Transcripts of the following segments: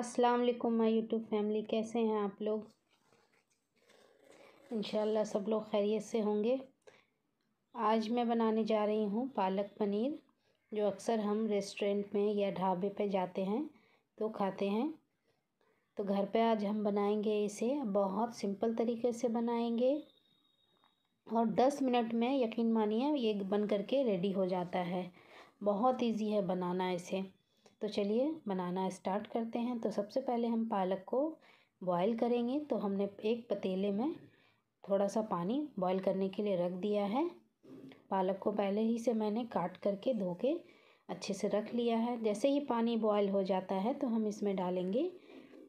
अस्सलाम वालेकुम my YouTube family कैसे हैं आप लोग इन सब लोग खैरियत से होंगे आज मैं बनाने जा रही हूँ पालक पनीर जो अक्सर हम रेस्टोरेंट में या ढाबे पे जाते हैं तो खाते हैं तो घर पे आज हम बनाएंगे इसे बहुत सिंपल तरीके से बनाएंगे और दस मिनट में यकीन मानिए ये बन करके रेडी हो जाता है बहुत ईज़ी है बनाना इसे तो चलिए बनाना स्टार्ट करते हैं तो सबसे पहले हम पालक को बॉयल करेंगे तो हमने एक पतीले में थोड़ा सा पानी बॉयल करने के लिए रख दिया है पालक को पहले ही से मैंने काट करके धो के अच्छे से रख लिया है जैसे ही पानी बॉयल हो जाता है तो हम इसमें डालेंगे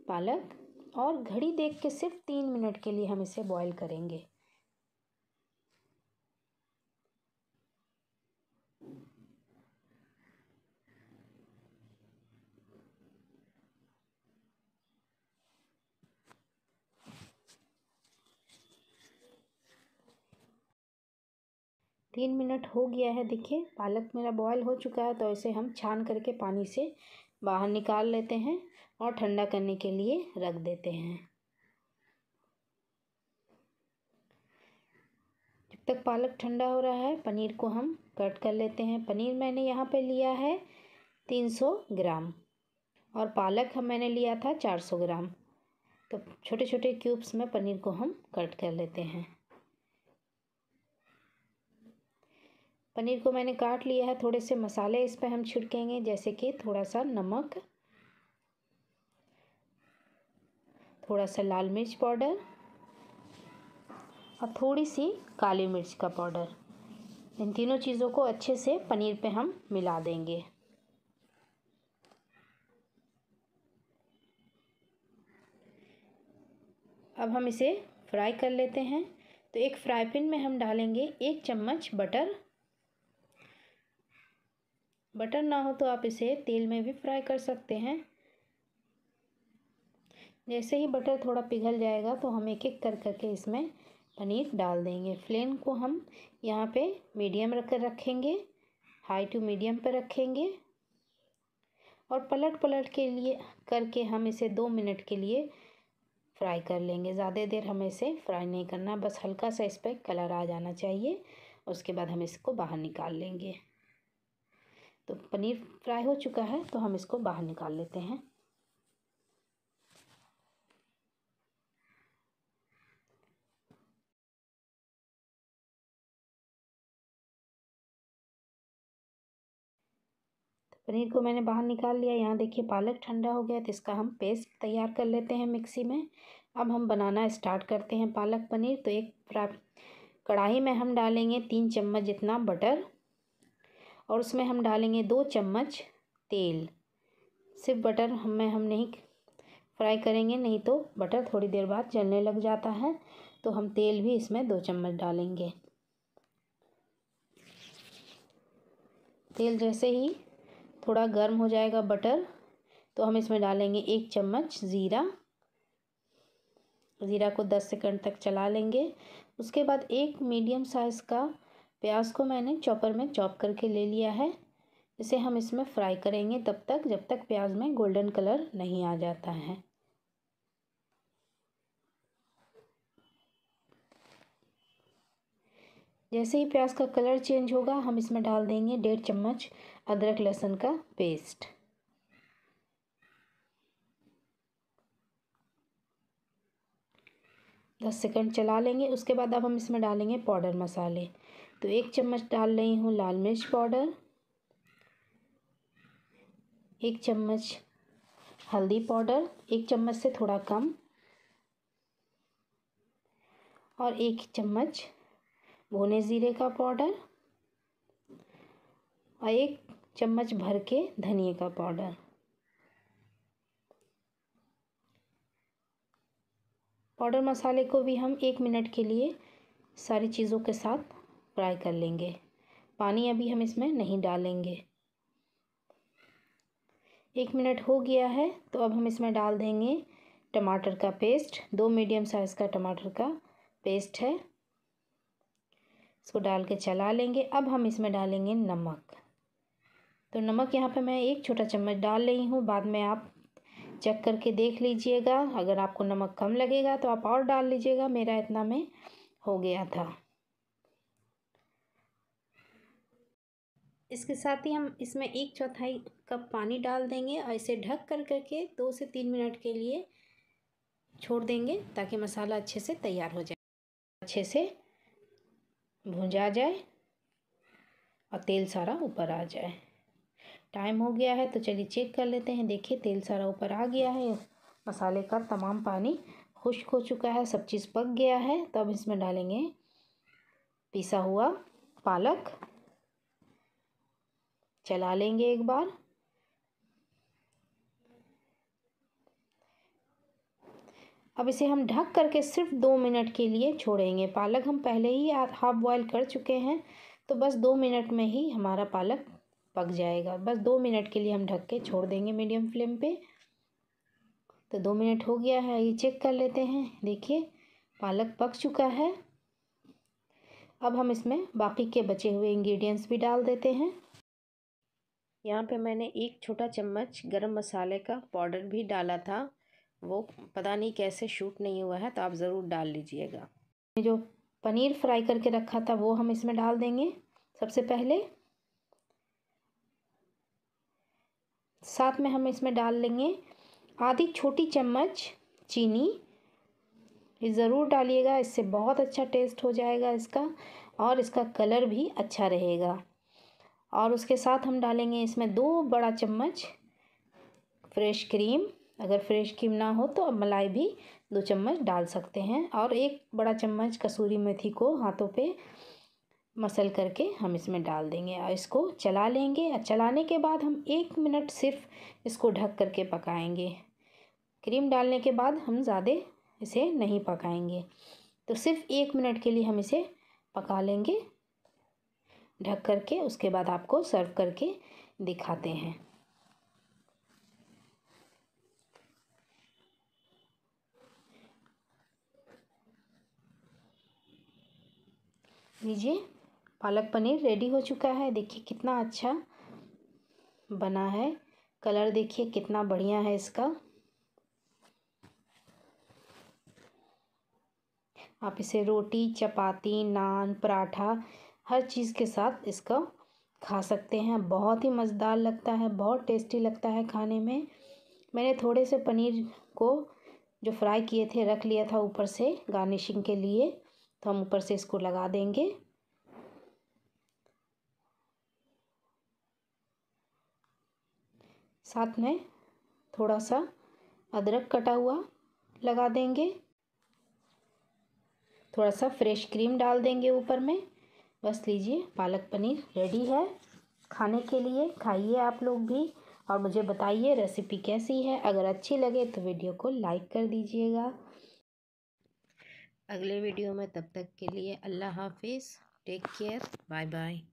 पालक और घड़ी देख के सिर्फ तीन मिनट के लिए हम इसे बॉयल करेंगे तीन मिनट हो गया है देखिए पालक मेरा बॉयल हो चुका है तो इसे हम छान करके पानी से बाहर निकाल लेते हैं और ठंडा करने के लिए रख देते हैं जब तक पालक ठंडा हो रहा है पनीर को हम कट कर लेते हैं पनीर मैंने यहाँ पे लिया है तीन सौ ग्राम और पालक हम मैंने लिया था चार सौ ग्राम तो छोटे छोटे क्यूब्स में पनीर को हम कट कर लेते हैं पनीर को मैंने काट लिया है थोड़े से मसाले इस पर हम छिड़केंगे जैसे कि थोड़ा सा नमक थोड़ा सा लाल मिर्च पाउडर और थोड़ी सी काली मिर्च का पाउडर इन तीनों चीज़ों को अच्छे से पनीर पे हम मिला देंगे अब हम इसे फ्राई कर लेते हैं तो एक फ्राई पैन में हम डालेंगे एक चम्मच बटर बटर ना हो तो आप इसे तेल में भी फ्राई कर सकते हैं जैसे ही बटर थोड़ा पिघल जाएगा तो हम एक एक कर करके इसमें पनीर डाल देंगे फ्लेम को हम यहाँ पे मीडियम रख कर रखेंगे हाई टू मीडियम पर रखेंगे और पलट पलट के लिए करके हम इसे दो मिनट के लिए फ्राई कर लेंगे ज़्यादा देर हमें इसे फ्राई नहीं करना बस हल्का सा इस पर कलर आ जाना चाहिए उसके बाद हम इसको बाहर निकाल लेंगे तो पनीर फ्राई हो चुका है तो हम इसको बाहर निकाल लेते हैं तो पनीर को मैंने बाहर निकाल लिया यहाँ देखिए पालक ठंडा हो गया तो इसका हम पेस्ट तैयार कर लेते हैं मिक्सी में अब हम बनाना स्टार्ट करते हैं पालक पनीर तो एक कढ़ाई में हम डालेंगे तीन चम्मच जितना बटर और उसमें हम डालेंगे दो चम्मच तेल सिर्फ बटर हमें हम नहीं फ्राई करेंगे नहीं तो बटर थोड़ी देर बाद जलने लग जाता है तो हम तेल भी इसमें दो चम्मच डालेंगे तेल जैसे ही थोड़ा गर्म हो जाएगा बटर तो हम इसमें डालेंगे एक चम्मच ज़ीरा ज़ीरा को दस सेकंड तक चला लेंगे उसके बाद एक मीडियम साइज़ का प्याज को मैंने चॉपर में चॉप करके ले लिया है इसे हम इसमें फ्राई करेंगे तब तक जब तक प्याज में गोल्डन कलर नहीं आ जाता है जैसे ही प्याज का कलर चेंज होगा हम इसमें डाल देंगे डेढ़ चम्मच अदरक लहसुन का पेस्ट दस सेकंड चला लेंगे उसके बाद अब हम इसमें डालेंगे पाउडर मसाले तो एक चम्मच डाल रही हूँ लाल मिर्च पाउडर एक चम्मच हल्दी पाउडर एक चम्मच से थोड़ा कम और एक चम्मच भुने ज़ीरे का पाउडर और एक चम्मच भर के धनिए का पाउडर पाउडर मसाले को भी हम एक मिनट के लिए सारी चीज़ों के साथ फ्राई कर लेंगे पानी अभी हम इसमें नहीं डालेंगे एक मिनट हो गया है तो अब हम इसमें डाल देंगे टमाटर का पेस्ट दो मीडियम साइज़ का टमाटर का पेस्ट है इसको डाल के चला लेंगे अब हम इसमें डालेंगे नमक तो नमक यहाँ पे मैं एक छोटा चम्मच डाल रही हूँ बाद में आप चेक करके देख लीजिएगा अगर आपको नमक कम लगेगा तो आप और डाल लीजिएगा मेरा इतना में हो गया था इसके साथ ही हम इसमें एक चौथाई कप पानी डाल देंगे और इसे ढक कर करके दो से तीन मिनट के लिए छोड़ देंगे ताकि मसाला अच्छे से तैयार हो जाए अच्छे से भुंजा जाए और तेल सारा ऊपर आ जाए टाइम हो गया है तो चलिए चेक कर लेते हैं देखिए तेल सारा ऊपर आ गया है मसाले का तमाम पानी खुश्क हो चुका है सब चीज़ पक गया है तो अब इसमें डालेंगे पिसा हुआ पालक चला लेंगे एक बार अब इसे हम ढक करके सिर्फ दो मिनट के लिए छोड़ेंगे पालक हम पहले ही हाफ बॉयल कर चुके हैं तो बस दो मिनट में ही हमारा पालक पक जाएगा बस दो मिनट के लिए हम ढक के छोड़ देंगे मीडियम फ्लेम पे तो दो मिनट हो गया है ये चेक कर लेते हैं देखिए पालक पक चुका है अब हम इसमें बाकी के बचे हुए इंग्रेडिएंट्स भी डाल देते हैं यहाँ पे मैंने एक छोटा चम्मच गरम मसाले का पाउडर भी डाला था वो पता नहीं कैसे शूट नहीं हुआ है तो आप ज़रूर डाल लीजिएगा जो पनीर फ्राई करके रखा था वो हम इसमें डाल देंगे सबसे पहले साथ में हम इसमें डाल लेंगे आधी छोटी चम्मच चीनी ये ज़रूर डालिएगा इससे बहुत अच्छा टेस्ट हो जाएगा इसका और इसका कलर भी अच्छा रहेगा और उसके साथ हम डालेंगे इसमें दो बड़ा चम्मच फ्रेश क्रीम अगर फ्रेश क्रीम ना हो तो अब मलाई भी दो चम्मच डाल सकते हैं और एक बड़ा चम्मच कसूरी मेथी को हाथों पे मसल करके हम इसमें डाल देंगे और इसको चला लेंगे और चलाने के बाद हम एक मिनट सिर्फ इसको ढक करके पकाएंगे क्रीम डालने के बाद हम ज़्यादा इसे नहीं पकाएंगे तो सिर्फ एक मिनट के लिए हम इसे पका लेंगे ढक करके उसके बाद आपको सर्व करके दिखाते हैं लीजिए पालक पनीर रेडी हो चुका है देखिए कितना अच्छा बना है कलर देखिए कितना बढ़िया है इसका आप इसे रोटी चपाती नान पराठा हर चीज़ के साथ इसका खा सकते हैं बहुत ही मज़ेदार लगता है बहुत टेस्टी लगता है खाने में मैंने थोड़े से पनीर को जो फ्राई किए थे रख लिया था ऊपर से गार्निशिंग के लिए तो हम ऊपर से इसको लगा देंगे साथ में थोड़ा सा अदरक कटा हुआ लगा देंगे थोड़ा सा फ्रेश क्रीम डाल देंगे ऊपर में बस लीजिए पालक पनीर रेडी है खाने के लिए खाइए आप लोग भी और मुझे बताइए रेसिपी कैसी है अगर अच्छी लगे तो वीडियो को लाइक कर दीजिएगा अगले वीडियो में तब तक के लिए अल्लाह हाफिज़ टेक केयर बाय बाय